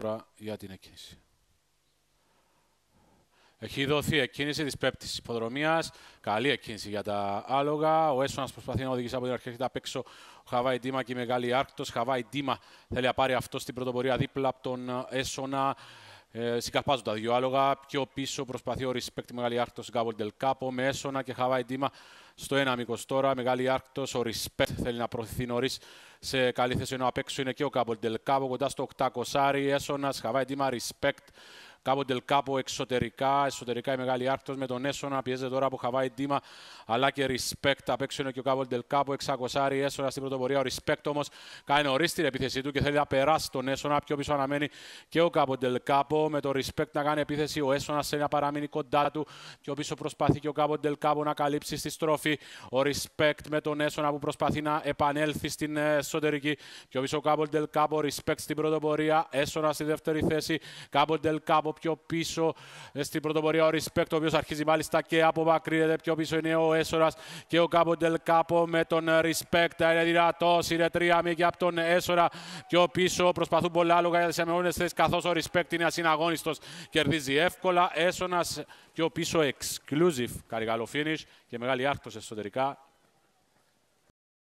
διαφορά για την εκκίνηση. Έχει δοθεί εκκίνηση της πέπτη υποδρομίας. Καλή εκκίνηση για τα άλογα. Ο Έσονα προσπαθεί να οδηγήσει από την αρχή. Έρχεται απ' έξω ο Χαβάη Ντίμα και η μεγάλη Άρκτος. Χαβάη Ντίμα θέλει να πάρει αυτό στην πρωτοπορία δίπλα από τον Έσονα. Ε, Συγκαρπάζουν τα δύο άλογα. Πιο πίσω προσπαθεί ο Respect Μεγάλη Άρκτος Γκάβολ Ντελκάπο. Με έσονα και Χαβάη Ντίμα στο ένα μήκος τώρα. Μεγάλη Άρκτος. Ο Respect θέλει να προωθηθεί νωρίς σε καλή θέση. Ενώ απ' έξω είναι και ο Γκάβολ Ντελκάπο κοντά στο 800. Έσονα Χαβάη Ντίμα Respect κάποτε κάπου εξωτερικά, εσωτερικά η μεγάλη άρθρος με τον Έσονα, πιέζεται τώρα από Χαβάη Ντίμα, αλλά και respect απ' έξω είναι και ο Κάπολ κάπου, εξακοσάρει Έσονα στην πρωτοπορία, ο respect όμως κάνει νωρίς την επίθεσή του και θέλει να περάσει τον Έσονα, πιο πίσω αναμένει και ο Κάπολ κάπου, με το respect να κάνει επίθεση, ο Έσονα θέλει να παραμείνει κοντά του, πιο πίσω προσπαθεί και ο Κάπολ κάπου να καλύψει στη στροφή, ο respect με τον Έσονα που προσπαθεί να επανέλθει στην εσωτερική, πιο πίσω ο Κάπολ Ντελκάπο, respect στην πρωτοπορία, Έσονα στη δεύτερη θέση, Κάπολ κάπου πιο πίσω ε, στην πρωτοπορία ο Respect, ο οποίος αρχίζει μάλιστα και από απομακρύνεται πιο πίσω. Είναι ο Έσορας και ο Κάποντελ Κάπο με τον ε, Respect. Είναι δυνατός, είναι τρία μήκη από τον ε, Έσορα πιο πίσω. Προσπαθούν πολλά λόγα για τις αμεγόνε θέσεις καθώς ο Respect είναι ασυναγώνιστος. Κερδίζει εύκολα. Έσονα πιο πίσω exclusive. finish και μεγάλη άρκτο εσωτερικά